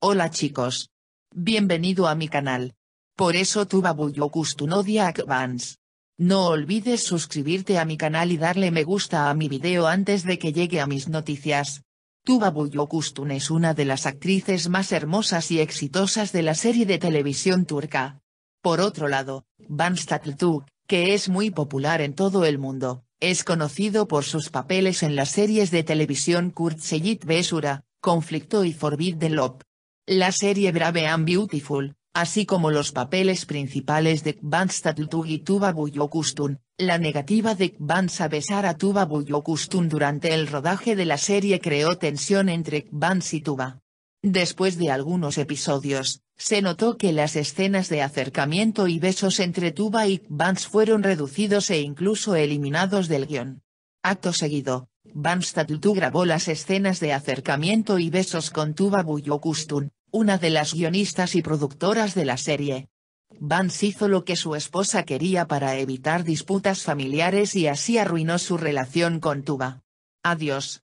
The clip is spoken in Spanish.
Hola chicos. Bienvenido a mi canal. Por eso tu odia a advance. No olvides suscribirte a mi canal y darle me gusta a mi video antes de que llegue a mis noticias. Tuba Buyokustun es una de las actrices más hermosas y exitosas de la serie de televisión turca. Por otro lado, Van que es muy popular en todo el mundo, es conocido por sus papeles en las series de televisión Kurt Besura, Conflicto y Forbidden Love. La serie Brave and Beautiful, así como los papeles principales de y Tuba Buyokustun, la negativa de a besar a Tuba Buyokustun durante el rodaje de la serie creó tensión entre Kvans y Tuba. Después de algunos episodios, se notó que las escenas de acercamiento y besos entre Tuba y Kvans fueron reducidos e incluso eliminados del guión. Acto seguido, Tatutu grabó las escenas de acercamiento y besos con Tuba Buyokustun, una de las guionistas y productoras de la serie. Vance hizo lo que su esposa quería para evitar disputas familiares y así arruinó su relación con Tuba. Adiós.